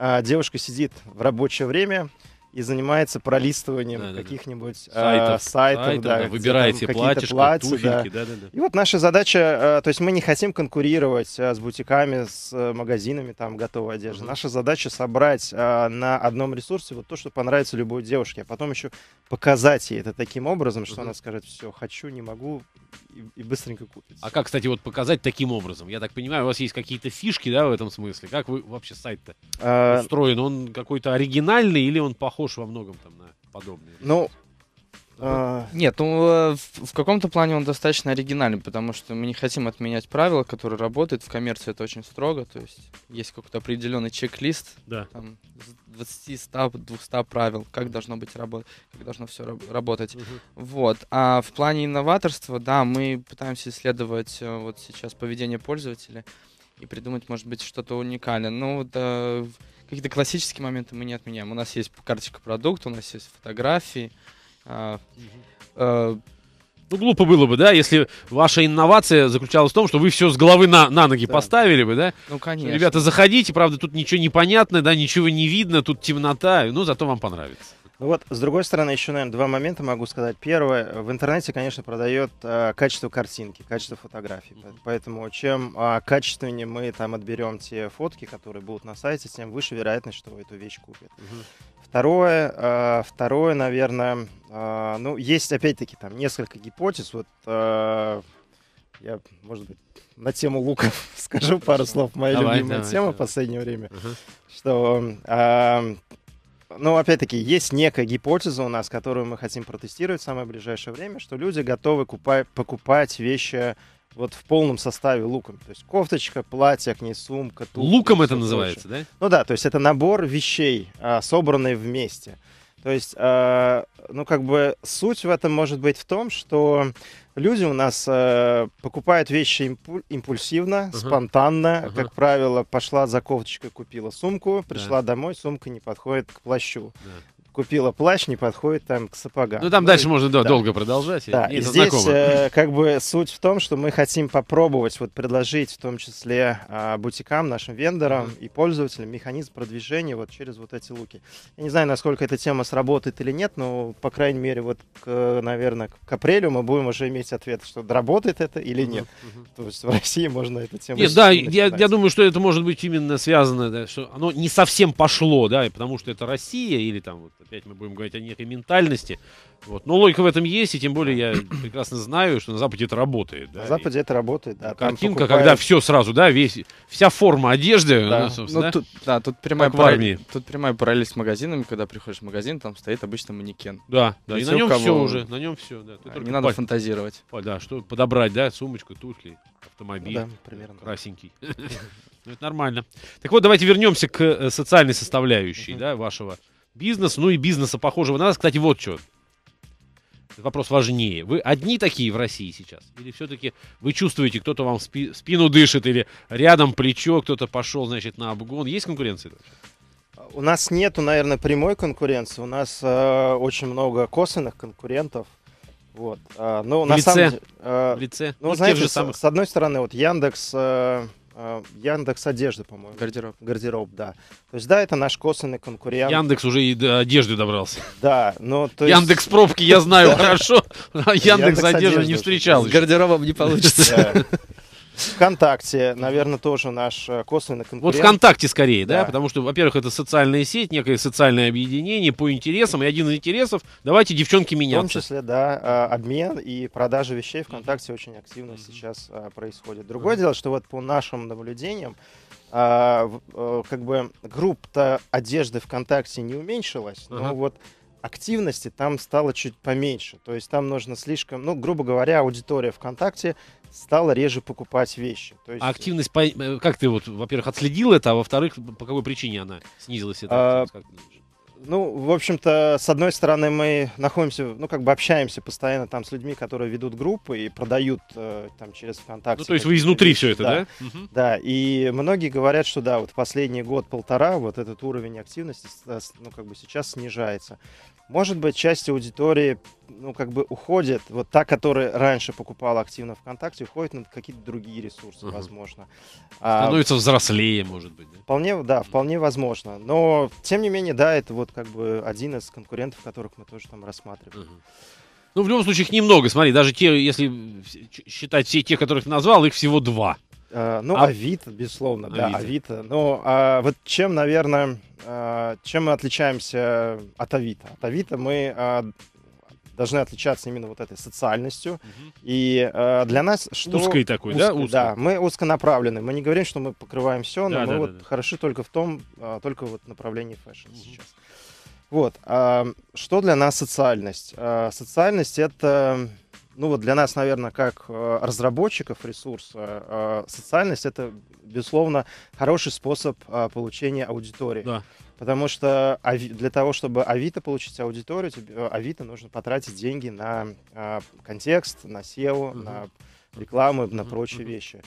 а, девушка сидит в рабочее время и занимается пролистыванием да, каких-нибудь а, сайтов, э, сайтов, сайтов да, да, выбираете там, платья, туфельки, да. Да, да, да. И вот наша задача, э, то есть мы не хотим конкурировать э, с бутиками, с э, магазинами там готовой одежды. Угу. Наша задача собрать э, на одном ресурсе вот то, что понравится любой девушке, а потом еще показать ей это таким образом, что угу. она скажет, все, хочу, не могу, и, и быстренько купите. А как, кстати, вот показать таким образом? Я так понимаю, у вас есть какие-то фишки, да, в этом смысле? Как вы вообще сайт-то а... устроен? Он какой-то оригинальный или он похож во многом там на подобные? Ну, Uh... Нет, ну э, в, в каком-то плане он достаточно оригинальный, потому что мы не хотим отменять правила, которые работают в коммерции, это очень строго, то есть есть какой-то определенный чек-лист, да. там, 20, 100, 200 правил, как должно быть работать, как должно все раб- работать. Угу. Вот. А в плане инноваторства, да, мы пытаемся исследовать э, вот сейчас поведение пользователя и придумать, может быть, что-то уникальное. Ну, да, э, какие-то классические моменты мы не отменяем. У нас есть карточка продукта, у нас есть фотографии. Угу. Ну, глупо было бы, да, если ваша инновация заключалась в том, что вы все с головы на, на ноги да. поставили бы, да? Ну, конечно. Ребята, заходите, правда, тут ничего не понятно, да, ничего не видно, тут темнота, но ну, зато вам понравится. Ну вот, с другой стороны, еще, наверное, два момента могу сказать. Первое, в интернете, конечно, продает э, качество картинки, качество фотографий. Поэтому чем э, качественнее мы там отберем те фотки, которые будут на сайте, тем выше вероятность, что вы эту вещь купят. Угу. Второе, э, второе, наверное, э, ну, есть опять-таки там несколько гипотез. Вот э, я, может быть, на тему луков скажу Хорошо. пару слов. Моя давай, любимая давай, тема давай. в последнее время. Угу. Что, ну, опять-таки, есть некая гипотеза у нас, которую мы хотим протестировать в самое ближайшее время, что люди готовы купа- покупать вещи вот в полном составе луком. То есть кофточка, платье, к ней сумка, тулуп. Луком это называется, прочее. да? Ну да, то есть это набор вещей, а, собранные вместе. То есть, а, ну, как бы суть в этом может быть в том, что люди у нас э, покупают вещи импульсивно, uh-huh. спонтанно. Uh-huh. Как правило, пошла за кофточкой, купила сумку, пришла да. домой, сумка не подходит к плащу. Да купила плащ, не подходит там к сапогам. Ну там ну, дальше и, можно да, да. долго продолжать. Да, и, и здесь э, как бы суть в том, что мы хотим попробовать вот предложить в том числе э, бутикам, нашим вендорам mm-hmm. и пользователям механизм продвижения вот через вот эти луки. Я не знаю, насколько эта тема сработает или нет, но по крайней мере вот, к, наверное, к апрелю мы будем уже иметь ответ, что работает это или нет. Mm-hmm. То есть в России можно эту тему. Нет, да, я, я думаю, что это может быть именно связано, да, что оно не совсем пошло, да, потому что это Россия или там вот опять мы будем говорить о некой ментальности. Вот. Но логика в этом есть, и тем более я прекрасно знаю, что на Западе это работает. Да? На Западе это работает, да. Картинка, покупают... когда все сразу, да, весь, вся форма одежды, да. ну, ну, да? Тут, да, тут прямая, параллель, тут прямая параллель с магазинами, когда приходишь в магазин, там стоит обычно манекен. Да, да и, и на нем кого... все уже, на нем все, да. Тут а, не надо паль... фантазировать. О, да, что подобрать, да, сумочку, туфли, автомобиль. Ну, да, примерно. Красенький. Ну, это нормально. Так вот, давайте вернемся к э, социальной составляющей, да, вашего бизнес, ну и бизнеса похожего на нас. Кстати, вот что. вопрос важнее. Вы одни такие в России сейчас? Или все-таки вы чувствуете, кто-то вам спи- спину дышит, или рядом плечо, кто-то пошел, значит, на обгон? Есть конкуренция? У нас нету, наверное, прямой конкуренции. У нас э, очень много косвенных конкурентов. Вот. А, но ну, на лице. самом деле, э, в лице. Ну, ну знаете, же самых... с, с одной стороны, вот Яндекс э, Э, Яндекс одежды, по-моему. Гардероб. Гардероб, да. То есть, да, это наш косвенный конкурент. Яндекс уже и до одежды добрался. Да, но то есть... Яндекс пробки я знаю хорошо, а Яндекс одежды не встречал. С гардеробом не получится. ВКонтакте, наверное, тоже наш э, косвенный конкурент. Вот ВКонтакте скорее, да? да? Потому что, во-первых, это социальная сеть, некое социальное объединение по интересам. И один из интересов, давайте девчонки меняться. В том числе, да, э, обмен и продажа вещей ВКонтакте очень активно сейчас э, происходит. Другое дело, что вот по нашим наблюдениям, как бы группа одежды ВКонтакте не уменьшилась, но uh вот активности там стало чуть поменьше. То есть там нужно слишком, ну, грубо говоря, аудитория ВКонтакте стал реже покупать вещи. То есть... А э, активность, э, как ты вот, во-первых, отследил это, а во-вторых, по какой причине она снизилась? Эта а... Ну, в общем-то, с одной стороны, мы находимся, ну, как бы общаемся постоянно там с людьми, которые ведут группы и продают э, там через ВКонтакте. Ну, то есть вы изнутри вещи, все это, да? Да? Угу. да, и многие говорят, что да, вот последний год-полтора вот этот уровень активности, ну, как бы сейчас снижается. Может быть, часть аудитории, ну, как бы уходит, вот та, которая раньше покупала активно ВКонтакте, уходит на какие-то другие ресурсы, угу. возможно. А, Становится а, взрослее, может быть. Да? Вполне, да, вполне возможно. Но, тем не менее, да, это вот как бы один из конкурентов, которых мы тоже там рассматриваем. Угу. Ну, в любом случае, их немного. Смотри, даже те, если считать все те, которых ты назвал, их всего два. Э, ну, а... Авито, безусловно, да, Авито. Авито. Ну, а вот чем, наверное, э, чем мы отличаемся от Авито? От Авито мы э, должны отличаться именно вот этой социальностью. Угу. И для нас что... Узкий такой, узко, да? Узкой. Да, мы узконаправлены. Мы не говорим, что мы покрываем все, но да, мы да, вот да, хороши только в том, только вот направлении фэшн угу. сейчас. Вот. А, что для нас социальность? социальность — это ну вот для нас, наверное, как э, разработчиков ресурса, э, социальность это, безусловно, хороший способ э, получения аудитории. Да. Потому что для того, чтобы Авито получить аудиторию, тебе, Авито нужно потратить деньги на контекст, на SEO, угу. на рекламу, на угу, прочие угу, вещи.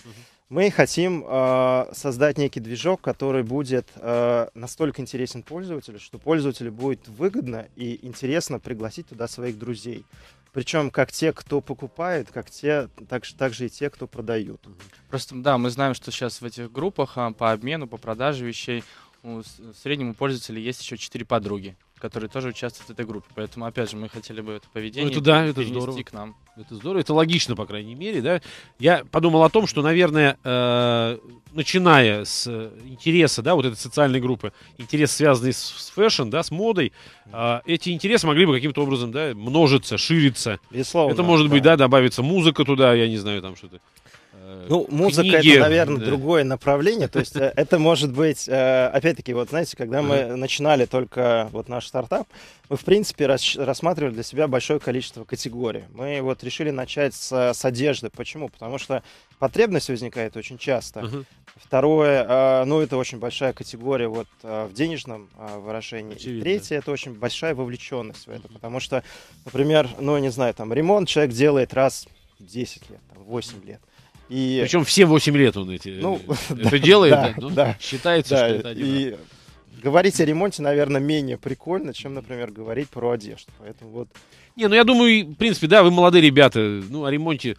Мы хотим э, создать некий движок, который будет э, настолько интересен пользователю, что пользователю будет выгодно и интересно пригласить туда своих друзей. Причем как те, кто покупает, как те, так, так же и те, кто продают. Просто, да, мы знаем, что сейчас в этих группах а, по обмену, по продаже вещей у среднему пользователя есть еще четыре подруги которые тоже участвуют в этой группе. Поэтому, опять же, мы хотели бы это поведение ну, это, да, это здорово. к нам. Это здорово, это логично, по крайней мере, да. Я подумал о том, что, наверное, э, начиная с э, интереса, да, вот этой социальной группы, интерес, связанный с, с фэшн, да, с модой, э, эти интересы могли бы каким-то образом, да, множиться, шириться. Безусловно. Это может да. быть, да, добавится музыка туда, я не знаю, там что-то. Э, ну, музыка книги. это, наверное, да. другое направление. То есть э, это может быть, э, опять-таки, вот знаете, когда мы начинали только вот наш стартап, мы, в принципе, рассматривали для себя большое количество категорий. Мы вот решили начать с, с одежды. Почему? Потому что потребность возникает очень часто. Угу. Второе, ну, это очень большая категория вот в денежном выражении. Очевидно. И третье, это очень большая вовлеченность в это. Потому что, например, ну, не знаю, там, ремонт человек делает раз 10 лет, там, 8 лет. И... Причем все 8 лет он эти, ну, э, это да, делает, да, да, ну, да, считается, да, что это один и... Говорить о ремонте, наверное, менее прикольно, чем, например, говорить про одежду. Поэтому вот... Не, ну я думаю, в принципе, да, вы молодые ребята, ну о ремонте,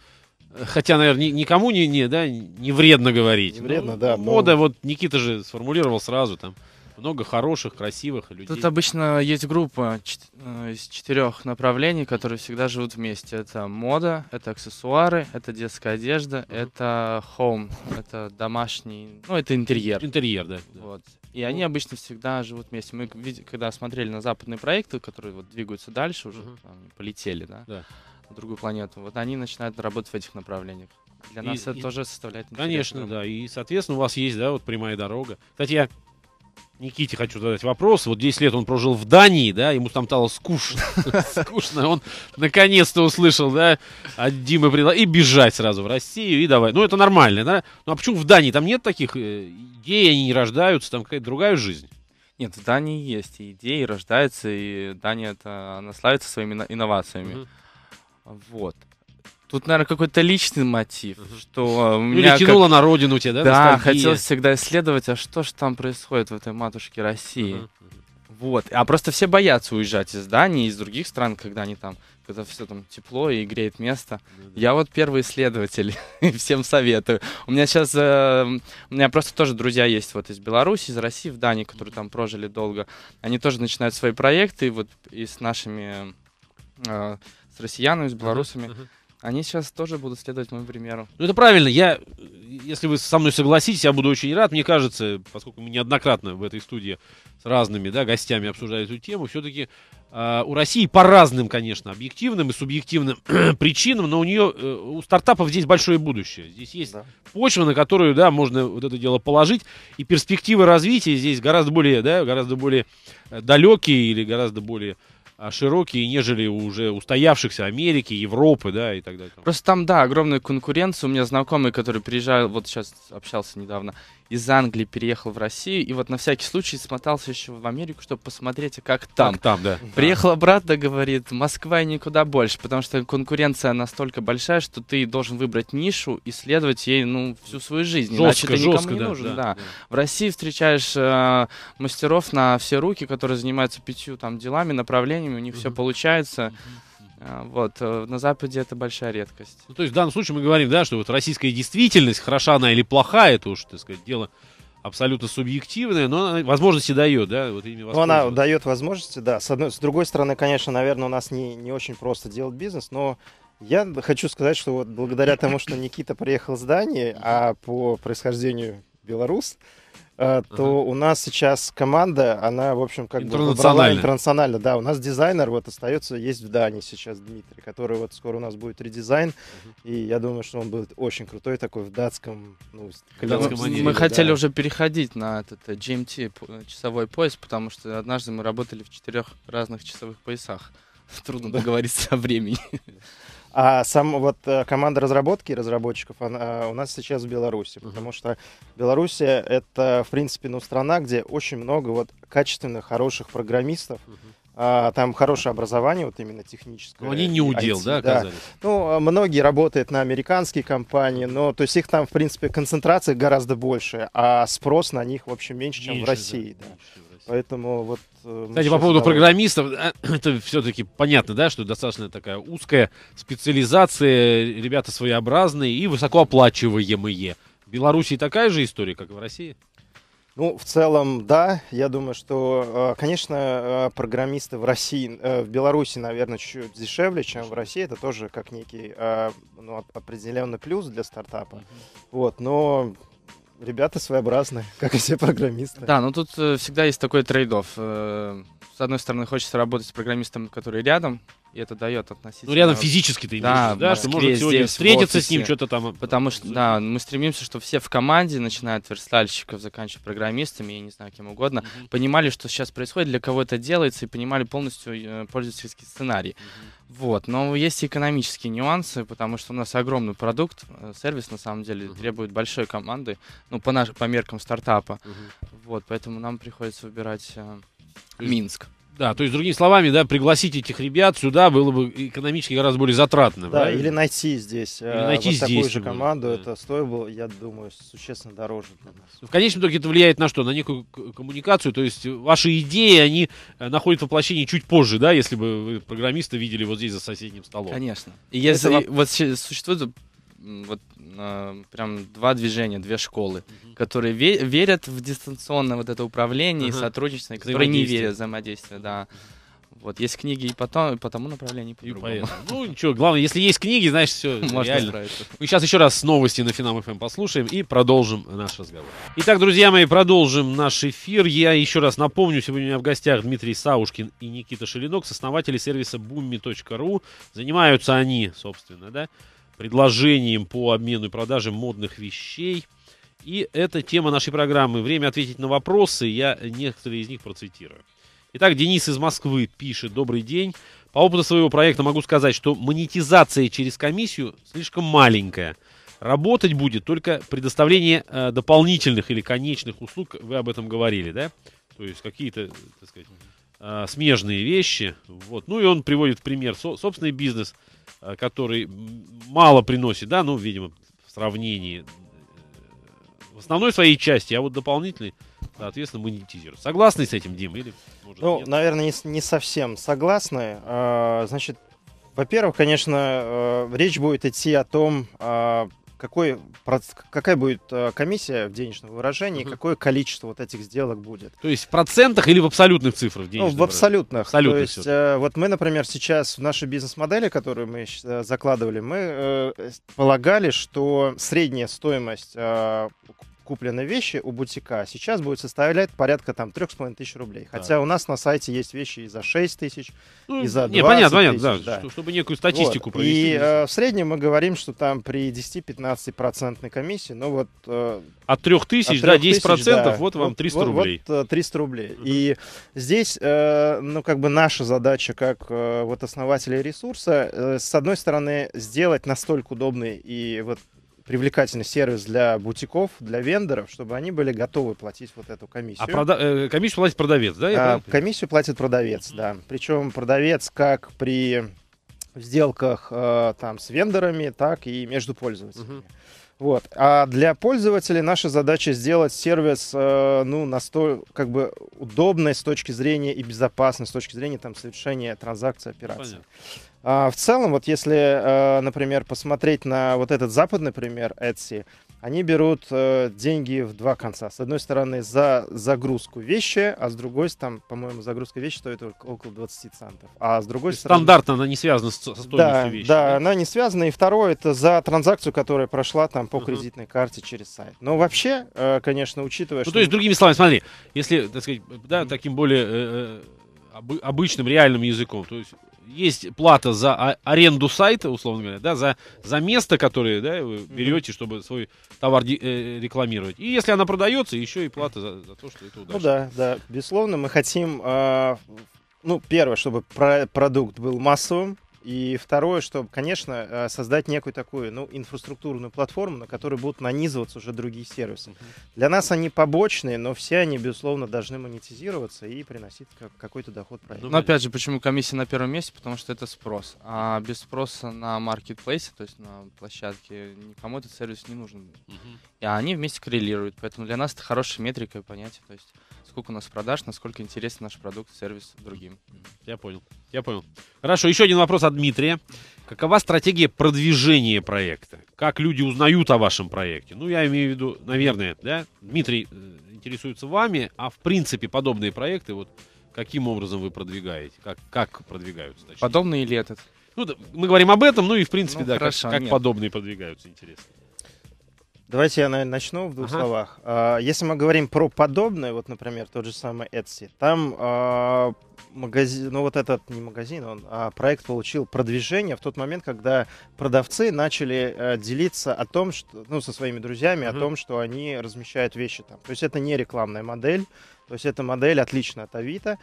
хотя, наверное, никому не, не, да, не вредно говорить. Не вредно, ну, ну, но, да. Мода, но... вот Никита же сформулировал сразу там много хороших, красивых людей. Тут обычно есть группа э, из четырех направлений, которые всегда живут вместе. Это мода, это аксессуары, это детская одежда, uh-huh. это home, это домашний, ну, это интерьер. Интерьер, да. Вот. И они ну. обычно всегда живут вместе. Мы, когда смотрели на западные проекты, которые вот двигаются дальше уже, uh-huh. там, полетели, да, да, на другую планету, вот они начинают работать в этих направлениях. Для и, нас это и, тоже составляет интерес. Конечно, да. И, соответственно, у вас есть, да, вот прямая дорога. Кстати, я Никите хочу задать вопрос. Вот 10 лет он прожил в Дании, да, ему там стало скучно. Скучно. Он наконец-то услышал, да, от Димы предла... и бежать сразу в Россию, и давай. Ну, это нормально, да? Ну, а почему в Дании? Там нет таких э, идей, они не рождаются, там какая-то другая жизнь. Нет, в Дании есть и идеи, рождаются, и Дания это, она славится своими инновациями. Вот. Тут, наверное, какой-то личный мотив, uh-huh. что ну, меня или тянуло как... на родину тебе, да? Да, ностальгия. хотелось всегда исследовать, а что же там происходит в этой матушке России. Uh-huh. Вот, а просто все боятся уезжать из Дании, из других стран, когда они там, когда все там тепло и греет место. Uh-huh. Я вот первый исследователь, всем советую. У меня сейчас, э, эм, у меня просто тоже друзья есть вот из Беларуси, из России, в Дании, которые там прожили долго. Они тоже начинают свои проекты, вот и с нашими, э, с россиянами, с белорусами. Uh-huh. Они сейчас тоже будут следовать моему примеру. Ну это правильно. Я, если вы со мной согласитесь, я буду очень рад. Мне кажется, поскольку мы неоднократно в этой студии с разными да, гостями обсуждали эту тему, все-таки э, а, у России по разным, конечно, объективным и субъективным причинам, но у нее э, у стартапов здесь большое будущее. Здесь есть да. почва, на которую да, можно вот это дело положить, и перспективы развития здесь гораздо более, да, гораздо более э, далекие или гораздо более а, широкие, нежели уже устоявшихся Америки, Европы, да, и так далее. Просто там, да, огромная конкуренция. У меня знакомый, который приезжал, вот сейчас общался недавно, из Англии переехал в Россию, и вот на всякий случай смотался еще в Америку, чтобы посмотреть, как там. Как там, да. Приехал обратно, говорит, Москва и никуда больше, потому что конкуренция настолько большая, что ты должен выбрать нишу и следовать ей, ну, всю свою жизнь. Жестко, Иначе ты никому жестко, не да, нужен, да, да. да. В России встречаешь э, мастеров на все руки, которые занимаются пятью там делами, направлениями, стараниями у них все получается. А, вот, э, на Западе это большая редкость. Ну, то есть в данном случае мы говорим, да, что вот российская действительность, хороша она или плохая, это уж, так сказать, дело абсолютно субъективное, но возможности дает, да? Вот ну, она дает возможности, да. С, одной, с другой стороны, конечно, наверное, у нас не, не очень просто делать бизнес, но я хочу сказать, что вот благодаря тому, что Никита приехал с Дании, а по происхождению белорус, а, то ага. у нас сейчас команда, она, в общем, как бы выбрала интернационально. Да, у нас дизайнер вот остается, есть в Дании сейчас Дмитрий, который вот скоро у нас будет редизайн, угу. и я думаю, что он будет очень крутой такой в датском, ну, в датском манере, Мы да. хотели уже переходить на этот э, GMT, э, часовой пояс, потому что однажды мы работали в четырех разных часовых поясах. Трудно договориться о времени. А сам вот э, команда разработки и разработчиков она, э, у нас сейчас в Беларуси, потому что Беларусь это в принципе ну страна, где очень много вот качественных хороших программистов. А, там хорошее образование, вот именно техническое. Но они не удел, IT, да, оказались? Да. Ну, многие работают на американские компании, но то есть их там, в принципе, концентрация гораздо больше, а спрос на них, в общем, меньше, меньше чем в России. Да. Да. Поэтому вот... Э, Кстати, по поводу давай... программистов, э, это все-таки понятно, да, что достаточно такая узкая специализация, ребята своеобразные и высокооплачиваемые. В Беларуси такая же история, как и в России? Ну, в целом, да. Я думаю, что, э, конечно, программисты в России, в Беларуси, наверное, чуть дешевле, чем в России. Это тоже как некий ну, определенный плюс для стартапа. Вот, но Ребята своеобразные, как и все программисты. Да, но ну тут э, всегда есть такой трейд-офф. Э, с одной стороны, хочется работать с программистом, который рядом, и это дает относительно... Ну, рядом физически ты да, да Москве, что можно сегодня встретиться с ним, что-то там... Э, потому что, да, мы стремимся, чтобы все в команде, начиная от верстальщиков, заканчивая программистами, я не знаю, кем угодно, mm-hmm. понимали, что сейчас происходит, для кого это делается, и понимали полностью э, пользовательский сценарий. Mm-hmm. Вот, но есть экономические нюансы, потому что у нас огромный продукт, э, сервис на самом деле uh-huh. требует большой команды, ну по наш по меркам стартапа. Uh-huh. Вот, поэтому нам приходится выбирать э, Минск. Да, то есть, другими словами, да, пригласить этих ребят сюда было бы экономически гораздо более затратно. Да, правильно? или найти здесь или э, найти вот здесь такую же команду, да. это стоило, я думаю, существенно дороже для нас. В конечном итоге это влияет на что? На некую коммуникацию, то есть ваши идеи, они э, находят воплощение чуть позже, да, если бы вы программиста видели вот здесь за соседним столом. Конечно. И если это... вот существует вот Э, прям два движения, две школы, угу. которые ве- верят в дистанционное вот это управление угу. и сотрудничество, и которые не верят в взаимодействие, да. Вот есть книги и потом и по тому направлению, и по другому. Ну ничего, главное, если есть книги, значит все Можно реально. Справиться. Мы сейчас еще раз новости на Финам ФМ послушаем и продолжим наш разговор. Итак, друзья мои, продолжим наш эфир. Я еще раз напомню, сегодня у меня в гостях Дмитрий Саушкин и Никита Шелинок, сооснователи сервиса boomi.ru. Занимаются они, собственно, да, предложением по обмену и продаже модных вещей. И это тема нашей программы. Время ответить на вопросы. Я некоторые из них процитирую. Итак, Денис из Москвы пишет. Добрый день. По опыту своего проекта могу сказать, что монетизация через комиссию слишком маленькая. Работать будет только предоставление э, дополнительных или конечных услуг. Вы об этом говорили, да? То есть какие-то, так сказать, э, смежные вещи. Вот. Ну и он приводит пример со- собственный бизнес, э, который мало приносит, да, ну, видимо, в сравнении э, в основной своей части, а вот дополнительный, соответственно, монетизирует. Согласны с этим, Дим? Или, может, ну, нет? наверное, не, не совсем согласны. А, значит, во-первых, конечно, э, речь будет идти о том, а, какой, какая будет э, комиссия в денежном выражении, угу. какое количество вот этих сделок будет. То есть в процентах или в абсолютных цифрах? В ну, в абсолютных. Абсолютно То есть все. Э, вот мы, например, сейчас в нашей бизнес-модели, которую мы э, закладывали, мы полагали, что средняя стоимость купленные вещи у бутика, сейчас будет составлять порядка там трех с половиной тысяч рублей. Хотя да. у нас на сайте есть вещи и за 6 тысяч, ну, и за 20 не, понятно, тысяч. Понятно, да, да. Чтобы некую статистику вот. провести. И э, в среднем мы говорим, что там при 10-15% комиссии, ну вот... Э, от 3 тысяч, от 3 да, 10%, процентов, да. вот вам 300 вот, рублей. Вот 300 э, рублей. Uh-huh. И здесь, э, ну как бы наша задача как э, вот основателей ресурса, э, с одной стороны, сделать настолько удобный и вот привлекательный сервис для бутиков, для вендоров, чтобы они были готовы платить вот эту а комиссию. А прода- э, комиссию платит продавец, да? а, комиссию платит продавец, да. Причем продавец как при сделках э, там с вендорами, так и между пользователями. Угу. Вот. А для пользователей наша задача сделать сервис э, ну, настолько как бы удобный с точки зрения и безопасный, с точки зрения там, совершения транзакций, операций. Понятно. А, в целом, вот если, э, например, посмотреть на вот этот западный пример Etsy, они берут э, деньги в два конца. С одной стороны, за загрузку вещи, а с другой, там, по-моему, загрузка вещи стоит около 20 центов. А с другой стороны... Стандартно она не связана с стоимостью да, вещи. Да, да, она не связана. И второе, это за транзакцию, которая прошла там по uh-huh. кредитной карте через сайт. Но вообще, э, конечно, учитывая, ну, что... то есть, другими словами, смотри, если, так сказать, да, таким более э, обычным, реальным языком, то есть есть плата за а, аренду сайта, условно говоря, да, за, за место, которое да, вы берете, чтобы свой товар э, рекламировать. И если она продается, еще и плата за, за то, что это ну удачно. Ну да, да. Безусловно, мы хотим, э, ну, первое, чтобы про продукт был массовым, и второе, что, конечно, э, создать некую такую ну, инфраструктурную платформу, на которой будут нанизываться уже другие сервисы. Для нас они побочные, но все они, безусловно, должны монетизироваться и приносить какой-то доход проекту. Ну, но опять же, почему комиссия на первом месте? Потому что это спрос. А без спроса на маркетплейсе, то есть на площадке, никому этот сервис не нужен. Uh-huh. И они вместе коррелируют. Поэтому для нас это хорошая метрика и понятие. То есть сколько у нас продаж, насколько интересен наш продукт, сервис другим. Я понял. Я понял. Хорошо, еще один вопрос от Дмитрия. Какова стратегия продвижения проекта? Как люди узнают о вашем проекте? Ну, я имею в виду, наверное, да, Дмитрий э, интересуется вами, а в принципе подобные проекты, вот каким образом вы продвигаете? Как, как продвигаются? Точнее? Подобные или этот? Ну, да, мы говорим об этом, ну и в принципе, ну, да, хорошо, как, как подобные продвигаются, интересно. Давайте я, наверное, начну в двух ага. словах. А, если мы говорим про подобное, вот, например, тот же самый Etsy, там а, магазин, ну вот этот не магазин, он, а проект получил продвижение в тот момент, когда продавцы начали э, делиться о том, что, ну, со своими друзьями, mm о том, что они размещают вещи там. То есть это не рекламная модель, то есть эта модель отлично от Авито.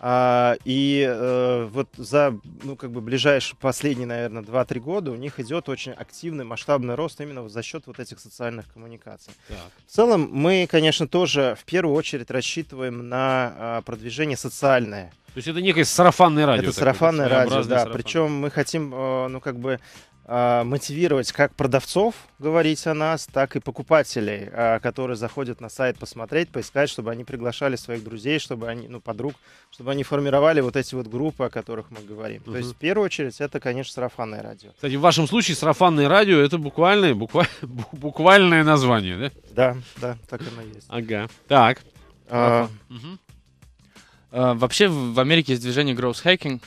А, и э, вот за, ну, как бы ближайшие последние, наверное, 2-3 года у них идет очень активный масштабный рост именно за счет вот этих социальных коммуникаций. Так. В целом мы, конечно, тоже в первую очередь рассчитываем на а, продвижение социальное. То есть это некое сарафанное радио. Это сарафанное радио, да. Сарафан. Причем мы хотим, э, ну, как бы а, мотивировать как продавцов говорить о нас, так и покупателей, а, которые заходят на сайт посмотреть, поискать, чтобы они приглашали своих друзей, чтобы они, ну, подруг, чтобы они формировали вот эти вот группы, о которых мы говорим. Угу. То есть, в первую очередь, это, конечно, сарафанное радио. Кстати, в вашем случае сарафанное радио — это буквальное, буква... буквальное название, да? Да, да, так оно есть. Ага, так. А, вообще в Америке есть движение growth hacking.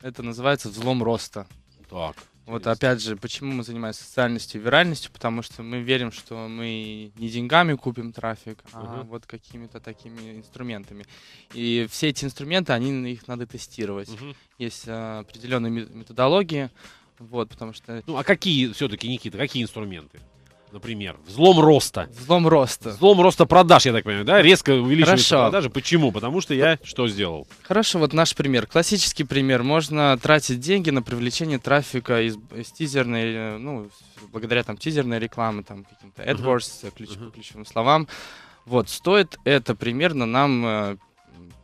Это называется взлом роста. Так. Вот опять же, почему мы занимаемся социальностью и виральностью, потому что мы верим, что мы не деньгами купим трафик, а ага. а вот какими-то такими инструментами. И все эти инструменты, они их надо тестировать. Угу. Есть а, определенные методологии, вот, потому что. Ну а какие все-таки, Никита, какие инструменты? например, взлом роста. Взлом роста. Взлом роста продаж, я так понимаю, да? Резко увеличиваются Хорошо. продажи. Почему? Потому что я что сделал? Хорошо, вот наш пример. Классический пример. Можно тратить деньги на привлечение трафика из, из тизерной, э, ну, благодаря там тизерной рекламы, там, каким-то AdWords, uh-huh. ключ, uh-huh. ключевым словам. Вот, стоит это примерно нам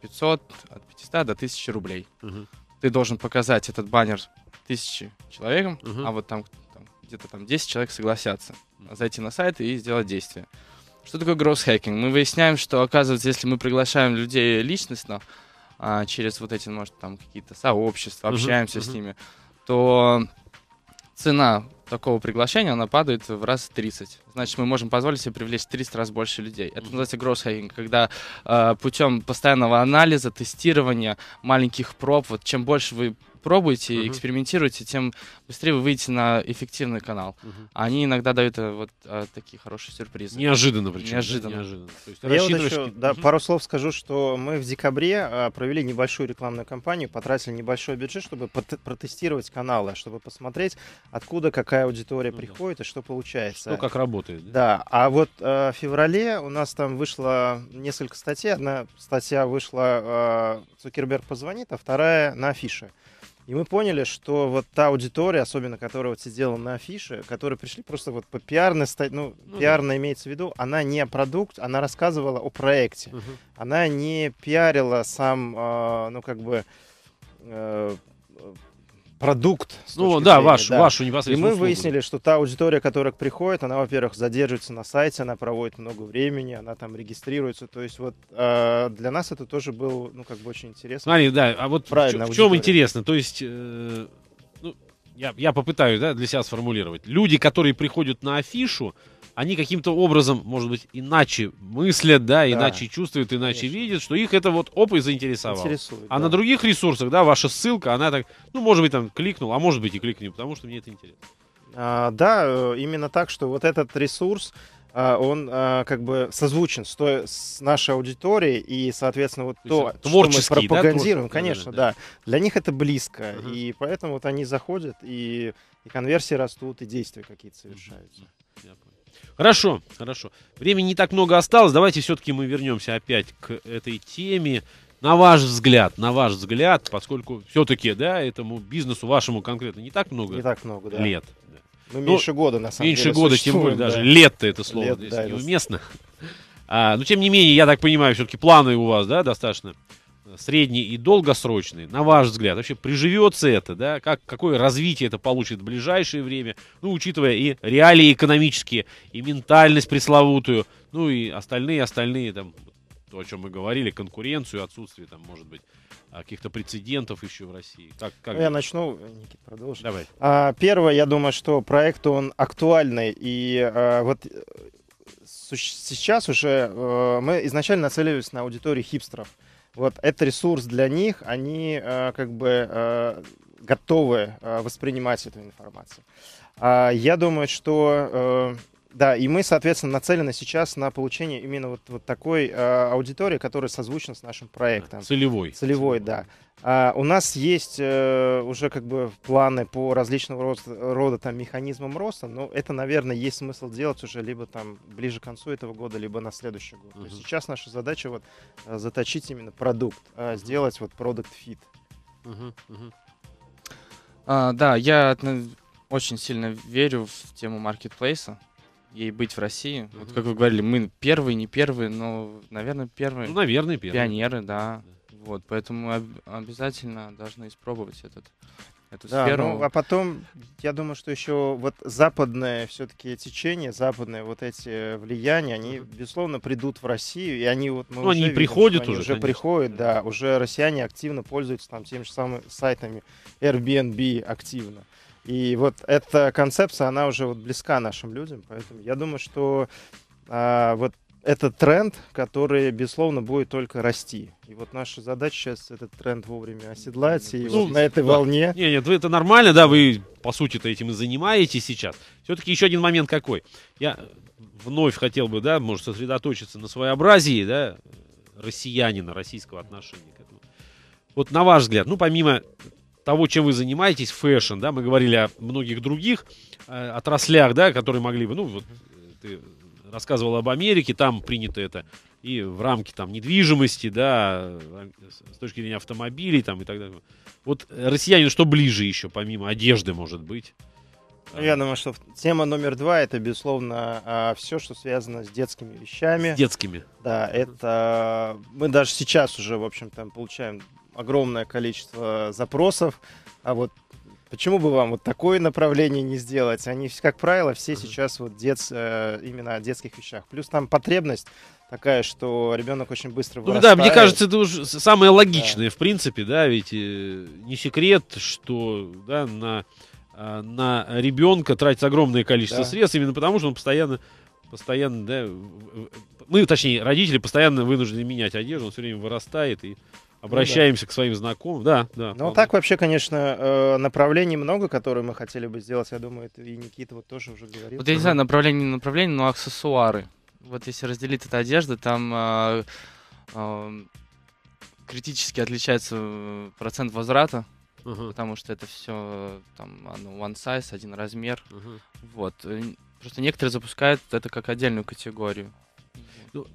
500, э, от 500 до 1000 рублей. Uh-huh. Ты должен показать этот баннер тысячи человекам, uh-huh. а вот там, там где-то там 10 человек согласятся зайти на сайт и сделать действие. Что такое гросс-хакинг? Мы выясняем, что, оказывается, если мы приглашаем людей личностно, а, через вот эти, может, там какие-то сообщества, общаемся uh-huh, с ними, то цена такого приглашения, она падает в раз 30. Значит, мы можем позволить себе привлечь 300 раз больше людей. Это называется гросс-хакинг, когда э, путем постоянного анализа, тестирования, маленьких проб, вот чем больше вы пробуйте, uh-huh. экспериментируйте, тем быстрее вы выйдете на эффективный канал. Uh-huh. Они иногда дают э, вот а, такие хорошие сюрпризы. Неожиданно причем. Неожиданно. неожиданно. То есть, Я вот еще uh-huh. пару слов скажу, что мы в декабре а, провели небольшую рекламную кампанию, потратили небольшой бюджет, чтобы протестировать каналы, чтобы посмотреть, откуда какая аудитория ну, приходит да. и что получается. Что как работает. Да, да. а вот а, в феврале у нас там вышло несколько статей. Одна статья вышла а, «Цукерберг позвонит», а вторая на афише. И мы поняли, что вот та аудитория, особенно которая вот сидела на афише, которые пришли просто вот по пиарной, ну, ну пиарно да. имеется в виду, она не продукт, она рассказывала о проекте. Угу. Она не пиарила сам, э, ну, как бы... Э, продукт. Ну да, зрения, ваш, да. вашу непосредственно. И мы услугу. выяснили, что та аудитория, которая приходит, она, во-первых, задерживается на сайте, она проводит много времени, она там регистрируется. То есть вот э, для нас это тоже было, ну как бы очень интересно. Смотри, да, а вот Правильно, в, в чем интересно? То есть э, я, я попытаюсь да, для себя сформулировать. Люди, которые приходят на афишу, они каким-то образом, может быть, иначе мыслят, да, да. иначе чувствуют, иначе Конечно. видят, что их это вот опыт заинтересовал. а да. на других ресурсах, да, ваша ссылка, она так, ну, может быть, там кликнул, а может быть и кликни, потому что мне это интересно. А, да, э, именно так, что вот этот ресурс, а, он а, как бы созвучен с, той, с нашей аудиторией и, соответственно, вот то, то что мы пропагандируем, да, конечно, да, да. Для них это близко, угу. и поэтому вот они заходят, и, и конверсии растут, и действия какие-то совершаются. Я понял. Хорошо, хорошо. Времени не так много осталось. Давайте все-таки мы вернемся опять к этой теме. На ваш взгляд, на ваш взгляд, поскольку все-таки, да, этому бизнесу вашему конкретно не так много, не так много да. лет. Ну, ну, меньше ну, года, на самом меньше деле. Меньше года, тем более да. даже. Лет-то это слово Лет, здесь да, неуместно. А, но, тем не менее, я так понимаю, все-таки планы у вас, да, достаточно средние и долгосрочные. на ваш взгляд, вообще приживется это, да, как, какое развитие это получит в ближайшее время, ну, учитывая и реалии экономические, и ментальность пресловутую, ну, и остальные, остальные там то, о чем мы говорили, конкуренцию, отсутствие там, может быть, а, каких-то прецедентов еще в России. Как, как... Ну, я начну, э, Никита, продолжи. Давай. А, первое, я думаю, что проект, он актуальный, и а, вот э, сейчас уже а, мы изначально нацеливались на аудиторию хипстеров. Вот это ресурс для них, они а, как бы а, готовы а, воспринимать эту информацию. А, я думаю, что да, и мы, соответственно, нацелены сейчас на получение именно вот, вот такой э, аудитории, которая созвучна с нашим проектом. Целевой. Целевой, да. А, у нас есть э, уже как бы планы по различного роста, рода там механизмам роста, но это, наверное, есть смысл делать уже либо там ближе к концу этого года, либо на следующий год. Uh-huh. сейчас наша задача вот э, заточить именно продукт, uh-huh. сделать вот продукт фит. Uh-huh. Uh-huh. А, да, я э, очень сильно верю в тему маркетплейса ей быть в России. Угу. Вот как вы говорили, мы первые, не первые, но, наверное, первые. Ну, наверное, первые. Пионеры, да. да. Вот, поэтому об обязательно должны испробовать этот эту да, сферу. Ну, а потом, я думаю, что еще вот западное все-таки течение, западные вот эти э, влияния, они, безусловно, придут в Россию, и они вот... Мы ну, уже они видим, приходят уже, они уже конечно. приходят, да. Уже россияне активно пользуются там теми же самыми сайтами Airbnb активно. И вот эта концепция, она уже вот близка нашим людям, поэтому я думаю, что а, вот это тренд, который, безусловно, будет только расти. И вот наша задача сейчас этот тренд вовремя оседлать. И ну, вот на этой да. волне. Не, нет, это нормально, да, вы, по сути-то, этим и занимаетесь сейчас. Все-таки еще один момент какой. Я вновь хотел бы, да, может, сосредоточиться на своеобразии, да, россиянина, российского отношения к этому. Вот на ваш взгляд, ну, помимо того, чем вы занимаетесь, фэшн, да, мы говорили о многих других э, отраслях, да, которые могли бы, ну, вот э, ты рассказывал об Америке, там принято это и в рамке там недвижимости, да, э, с точки зрения автомобилей там и так далее. Вот э, россиянин что ближе еще, помимо одежды, может быть? Ну, я думаю, что тема номер два это, безусловно, а, все, что связано с детскими вещами. С детскими. Да, это мы даже сейчас уже, в общем-то, получаем огромное количество запросов. А вот почему бы вам вот такое направление не сделать? Они, как правило, все mm-hmm. сейчас вот дец, э, именно о детских вещах. Плюс там потребность такая, что ребенок очень быстро вырастает. Ну да, мне кажется, это уже самое логичное, да. в принципе, да, ведь э, не секрет, что да, на, э, на ребенка тратится огромное количество да. средств, именно потому что он постоянно, постоянно, да, мы, точнее, родители постоянно вынуждены менять одежду, он все время вырастает и Обращаемся ну, да. к своим знакомым, да, да. Ну, так вообще, конечно, э, направлений много, которые мы хотели бы сделать, я думаю, это и Никита вот тоже уже говорил. Вот я не знаю, направление не направление, но аксессуары. Вот если разделить это одежда, там э, э, критически отличается процент возврата, uh-huh. потому что это все там one size, один размер. Uh-huh. Вот. Просто некоторые запускают это как отдельную категорию. Ну,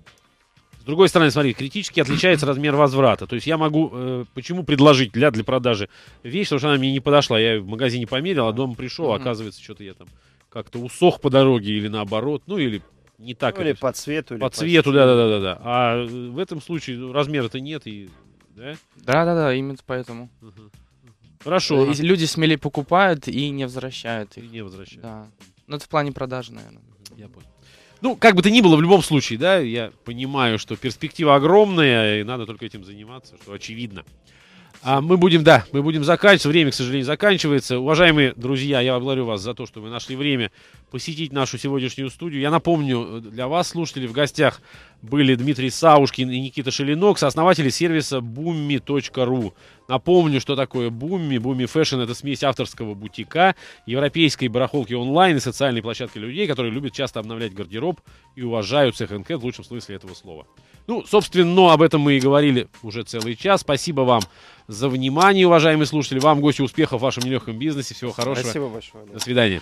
другой стороны, смотри, критически отличается размер возврата. То есть я могу, э, почему предложить для, для продажи вещь, потому что она мне не подошла. Я в магазине померил, а дома пришел, а оказывается, что-то я там как-то усох по дороге или наоборот, ну или не так. Ну, или по цвету. по, цвету, да-да-да. А э, в этом случае ну, размера-то нет и... Да-да-да, именно поэтому. Угу. Хорошо. Э, и люди смелее покупают и не возвращают их. И не возвращают. Да. Ну, это в плане продажи, наверное. Я понял. Ну, как бы то ни было, в любом случае, да, я понимаю, что перспектива огромная, и надо только этим заниматься, что очевидно. А мы будем, да, мы будем заканчивать. Время, к сожалению, заканчивается. Уважаемые друзья, я благодарю вас за то, что вы нашли время посетить нашу сегодняшнюю студию. Я напомню, э, для вас, слушатели, в гостях были Дмитрий Саушкин и Никита Шелинок, сооснователи сервиса bummi.ru. Напомню, что такое бумми. Бумми Fashion — это смесь авторского бутика, европейской барахолки онлайн и социальной площадки людей, которые любят часто обновлять гардероб и уважают секонд-хенд в лучшем смысле этого слова. Ну, собственно, об этом мы и говорили уже целый час. Спасибо вам за внимание, уважаемые слушатели. Вам, гости, успехов в вашем нелегком бизнесе. Всего хорошего. Спасибо большое. До свидания.